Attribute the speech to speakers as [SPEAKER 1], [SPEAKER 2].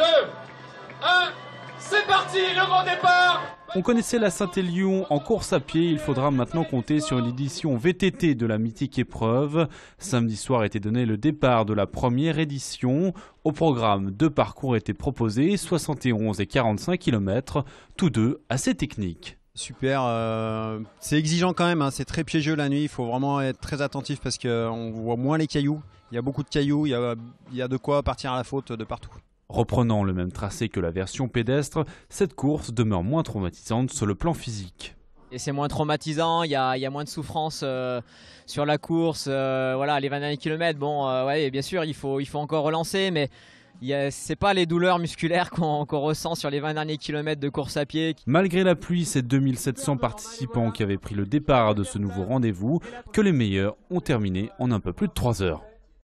[SPEAKER 1] 2, 1, c'est parti, le grand départ on connaissait la Saint-Élion en course à pied, il faudra maintenant compter sur une édition VTT de la mythique épreuve. Samedi soir était donné le départ de la première édition. Au programme, deux parcours étaient proposés, 71 et 45 km, tous deux assez techniques.
[SPEAKER 2] Super, euh, c'est exigeant quand même, hein. c'est très piégeux la nuit, il faut vraiment être très attentif parce qu'on voit moins les cailloux, il y a beaucoup de cailloux, il il y a de quoi partir à la faute de partout.
[SPEAKER 1] Reprenant le même tracé que la version pédestre, cette course demeure moins traumatisante sur le plan physique.
[SPEAKER 3] Et c'est moins traumatisant, il y a, moins de souffrance euh, sur la course. Euh, voilà, les derniers kilomètres. bon, euh, bien sûr, il faut, encore relancer, mais ce n'est pas les douleurs musculaires qu'on ressent sur les 20 derniers kilomètres de course à pied.
[SPEAKER 1] Malgré la pluie, ces 2700 participants qui avaient pris le départ de ce nouveau rendez-vous, que les meilleurs ont terminé en un peu plus de 3 heures.